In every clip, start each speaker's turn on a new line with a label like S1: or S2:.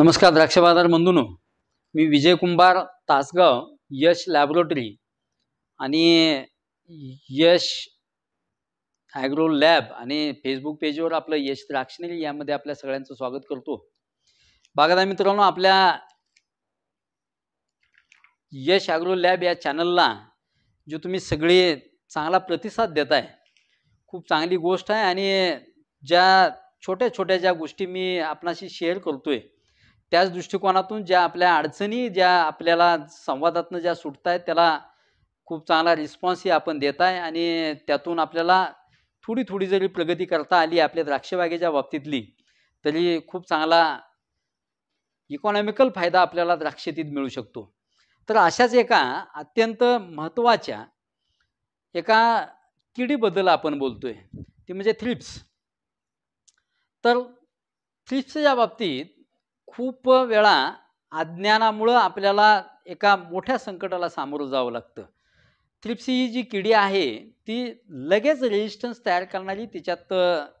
S1: नमस्कार द्राक्ष बाजार मी विजय कुंभार तासगाव यश लॅबोरेटरी आणि यश ॲग्रो लॅब आणि फेसबुक पेजवर आपलं यश द्राक्षणी यामध्ये आपल्या सगळ्यांचं स्वागत करतो बागादा मित्रांनो आपल्या यश ॲग्रो लॅब या चॅनलला जो तुम्ही सगळे चांगला प्रतिसाद देत आहे खूप चांगली गोष्ट आहे आणि ज्या छोट्या छोट्या ज्या गोष्टी मी आपणाशी शेअर करतोय त्याच दृष्टिकोनातून ज्या आपल्या अडचणी ज्या आपल्याला संवादातनं ज्या सुटत आहेत त्याला खूप चांगला रिस्पॉन्सही आपण देत आहे आणि त्यातून आपल्याला थोडी थोडी जरी प्रगती करता आली आपल्या द्राक्षबागेच्या बाबतीतली तरी खूप चांगला इकॉनॉमिकल फायदा आपल्याला द्राक्षेतीत मिळू शकतो तर अशाच एका अत्यंत महत्त्वाच्या एका किडीबद्दल आपण बोलतो आहे ती म्हणजे थ्रिप्स तर थ्रिप्सच्या बाबतीत खूप वेळा अज्ञानामुळं आपल्याला एका मोठ्या संकटाला सामोरं जावं लागतं थ्रिप्सी ही जी किडी आहे ती लगेच रेजिस्टन्स तयार करणारी तिच्यात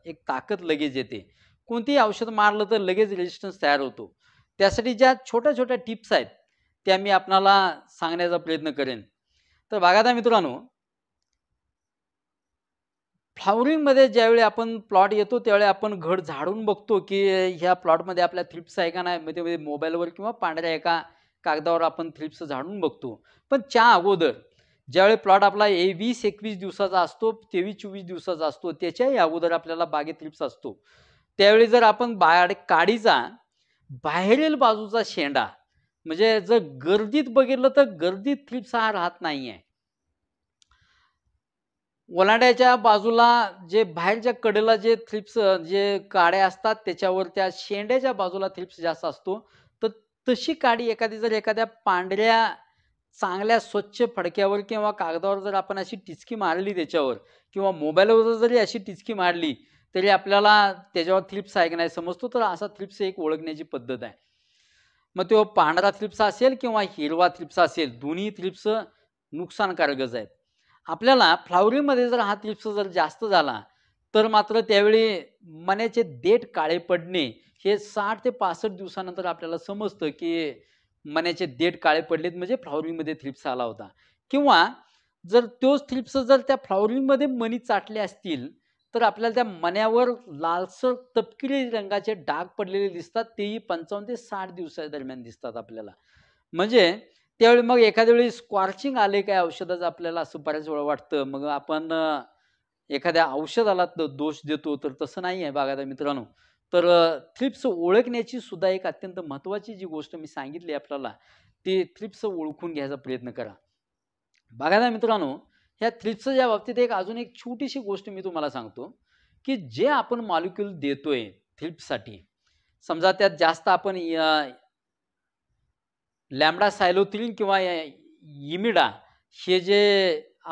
S1: एक ताकद लगेच येते कोणतीही औषध मारलं तर लगेच रेजिस्टन्स तयार होतो त्यासाठी ज्या छोट्या छोट्या टिप्स आहेत त्या मी आपणाला सांगण्याचा प्रयत्न करेन तर बघा मित्रांनो मध्ये ज्यावेळी आपण प्लॉट येतो त्यावेळी आपण घड झाडून बघतो की ह्या प्लॉटमध्ये आपल्या थ्रिप्स आहे का नाही मध्ये मध्ये मोबाईलवर किंवा पांढऱ्या एका कागदावर आपण थ्रिप्स झाडून बघतो पण च्या अगोदर ज्यावेळी प्लॉट आपला ए वीस एकवीस दिवसाचा असतो तेवीस चोवीस दिवसाचा असतो त्याच्याही अगोदर आपल्याला बागे थ्रिप्स असतो त्यावेळी जर आपण बाड काडीचा बाहेरील बाजूचा शेंडा म्हणजे जर गर्दीत बघितलं तर गर्दीत थ्रिप्स हा राहत नाही आहे ओलांड्याच्या बाजूला जे बाहेरच्या कडेला जे थ्रिप्स जे काड्या असतात त्याच्यावर त्या शेंड्याच्या बाजूला थ्रिप्स जास्त असतो तर तशी काडी एखादी जर एखाद्या पांढऱ्या चांगल्या स्वच्छ फडक्यावर किंवा कागदावर जर आपण अशी टिचकी मारली त्याच्यावर किंवा मोबाईलवर जरी अशी टिचकी मारली तरी आपल्याला त्याच्यावर थ्रिप्स आहे की नाही समजतो तर असा थ्रिप्स एक ओळखण्याची पद्धत आहे मग तो पांढरा थ्रिप्स असेल किंवा हिरवा थ्रिप्स असेल दोन्ही थ्रिप्स नुकसानकारकच आहेत आपल्याला फ्लावरीमध्ये जर हा तिप्स जर जास्त झाला तर मात्र त्यावेळी मण्याचे देठ काळे पडणे हे साठ ते पासष्ट दिवसानंतर आपल्याला समजतं की मण्याचे देठ काळे पडलेत म्हणजे फ्लावरीमध्ये थ्रिप्स आला होता किंवा जर तोच थ्रिप्स जर त्या फ्लावरीमध्ये मणी चाटले असतील तर आपल्याला त्या मण्यावर लालसर तपकिरी रंगाचे डाग पडलेले दिसतात तेही पंचावन्न ते साठ दिवसादरम्यान दिसतात आपल्याला म्हणजे त्यावेळी मग एखाद्या वेळी स्क्वार्चिंग आले काय औषधाचं आपल्याला असं बऱ्याच वेळा वाटतं मग आपण एखाद्या औषधाला दोष देतो तर तसं नाही आहे बागायदा मित्रांनो तर थ्रिप्स ओळखण्याची सुद्धा एक अत्यंत महत्त्वाची जी गोष्ट मी सांगितली आपल्याला ती थ्रिप्स ओळखून घ्यायचा प्रयत्न करा बागायदा मित्रांनो ह्या थ्रिप्सच्या बाबतीत एक अजून एक छोटीशी गोष्ट मी तुम्हाला सांगतो की जे आपण मॉलिक्युल देतोय थ्रिप्ससाठी समजा त्यात जास्त आपण लॅमडा सायलोथिलीन किंवा इमिडा हे जे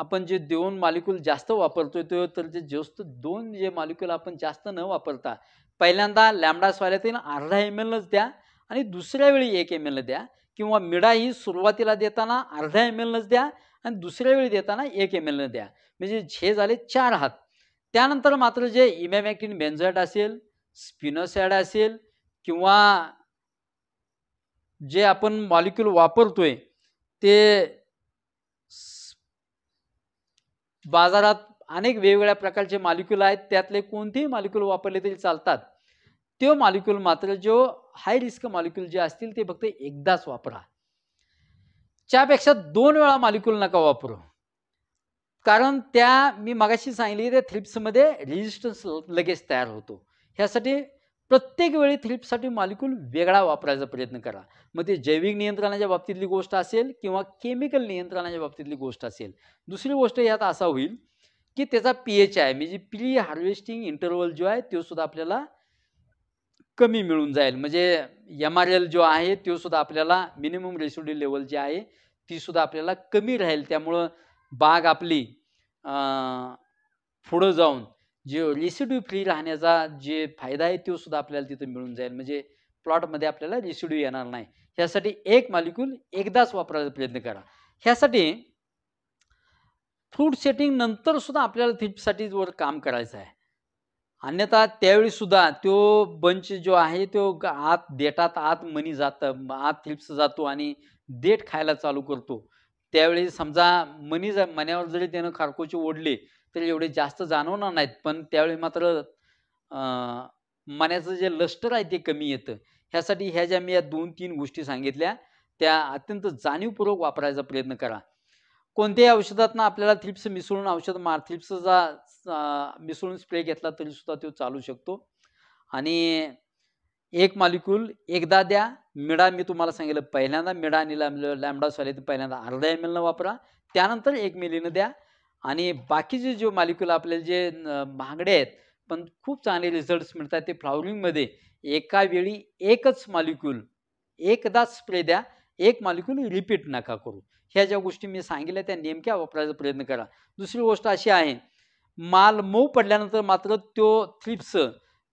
S1: आपण जे दोन मालिक्यूल जास्त वापरतोय तो तर जे जास्त दोन जे मालिक्यूल आपण जास्त न वापरता पहिल्यांदा लॅमडा स्वायलाथिलीन अर्धा एम एलच द्या आणि दुसऱ्या वेळी एक एम एल द्या किंवा मिडा ही सुरुवातीला देताना अर्धा एम एलच द्या आणि दुसऱ्या वेळी देताना एक एम एलनं द्या म्हणजे हे झाले चार हात त्यानंतर मात्र जे इमॅमॅक्टिन बेन्झॉट असेल स्पिनोसॅड असेल किंवा जे आपण मॉलिक्युल वापरतोय ते बाजारात अनेक वेगवेगळ्या प्रकारचे मालिक्युल आहेत त्यातले कोणतेही मालिक्युल वापरले तरी चालतात ते मॉलिक्युल मात्र जो हाय रिस्क मॉलिक्युल जे असतील ते फक्त एकदाच वापरा त्यापेक्षा दोन वेळा मॉलिक्युल नका वापरू कारण त्या मी मगाशी सांगितली त्या थ्रिप्समध्ये रेजिस्टन्स लगेच तयार होतो ह्यासाठी प्रत्येक वेळी थ्रिपसाठी मालिक्यूल वेगळा वापरायचा प्रयत्न करा मग ते जैविक नियंत्रणाच्या बाबतीतली गोष्ट असेल किंवा केमिकल नियंत्रणाच्या बाबतीतली गोष्ट असेल दुसरी गोष्ट यात असा होईल की त्याचा पी एच आय म्हणजे प्री हार्वेस्टिंग इंटरवल जो आहे तो सुद्धा आपल्याला कमी मिळून जाईल म्हणजे एम आर एल जो आहे तो सुद्धा आपल्याला मिनिमम रेसिडी लेवल जी आहे ती सुद्धा आपल्याला कमी राहील त्यामुळं बाग आपली पुढं जाऊन जे रेसिड्यू फ्री राहण्याचा जे फायदा आहे तो सुद्धा आपल्याला तिथं मिळून जाईल म्हणजे प्लॉटमध्ये आपल्याला रेसिड्यू येणार नाही ह्यासाठी एक मालिक्यूल एकदाच वापरायचा प्रयत्न करा ह्यासाठी फ्रूट सेटिंग नंतर सुद्धा आपल्याला थिपसाठी वर काम करायचं आहे अन्यथा त्यावेळी सुद्धा तो बंच जो आहे तो आत देटात आत मनी जात आत थिप्स जातो आणि देट खायला चालू करतो त्यावेळी समजा मनी जा मण्यावर जरी त्यानं खारकोचे ओढले तर एवढे जास्त जाणवणार नाहीत पण त्यावेळी मात्र मनाचं जे लष्टर आहे ते कमी येतं ह्यासाठी ह्या ज्या मी या दोन तीन गोष्टी सांगितल्या त्या अत्यंत जाणीवपूर्वक वापरायचा प्रयत्न करा कोणत्याही औषधातनं आपल्याला थ्रिप्स मिसळून औषध मार थ्रिप्सचा मिसळून स्प्रे घेतला तरी सुद्धा तो चालू शकतो आणि एक मालिक्यूल एकदा द्या मिडा मी तुम्हाला सांगितलं पहिल्यांदा मिडा आणि लॅम लॅमडा तर पहिल्यांदा अर्धा एम न वापरा त्यानंतर एक मिलीनं द्या आणि बाकीचे जे मालिक्युल आपल्याला जे महागडे आहेत पण खूप चांगले रिझल्ट्स मिळतात ते फ्लावरिंगमध्ये एका वेळी एकच मॉलिक्यूल एकदा स्प्रे द्या एक मॉलिक्यूल रिपीट नका करू ह्या ज्या गोष्टी मी सांगितल्या त्या नेमक्या वापरायचा प्रयत्न करा दुसरी गोष्ट अशी आहे माल मऊ पडल्यानंतर मात्र तो थ्रिप्स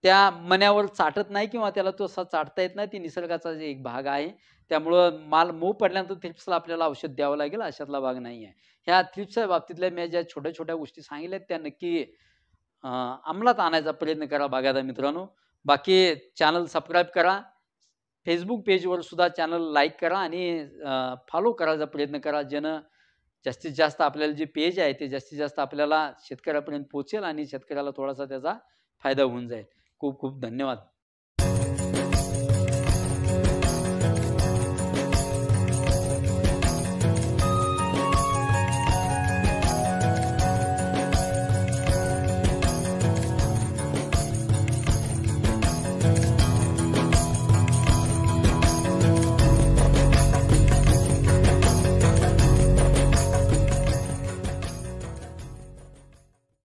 S1: त्या मण्यावर चाटत नाही किंवा त्याला तो असा चाटता येत नाही ती निसर्गाचा जे एक भाग आहे त्यामुळं माल मऊ पडल्यानंतर थ्रिप्सला आपल्याला औषध द्यावं लागेल अशातला भाग नाही आहे ह्या थ्रिप्सच्या बाबतीतल्या मी ज्या छोट्या छोट्या गोष्टी सांगितल्या त्या नक्की अंमलात आणायचा प्रयत्न करा बघायचा मित्रांनो बाकी चॅनल सबस्क्राईब करा फेसबुक पेजवर सुद्धा चॅनल लाईक करा आणि फॉलो करायचा प्रयत्न करा ज्यानं जास्तीत जास्त आपल्याला जे पेज आहे ते जास्तीत जास्त आपल्याला शेतकऱ्यापर्यंत पोहोचेल आणि शेतकऱ्याला थोडासा त्याचा फायदा होऊन जाईल खूप खूप धन्यवाद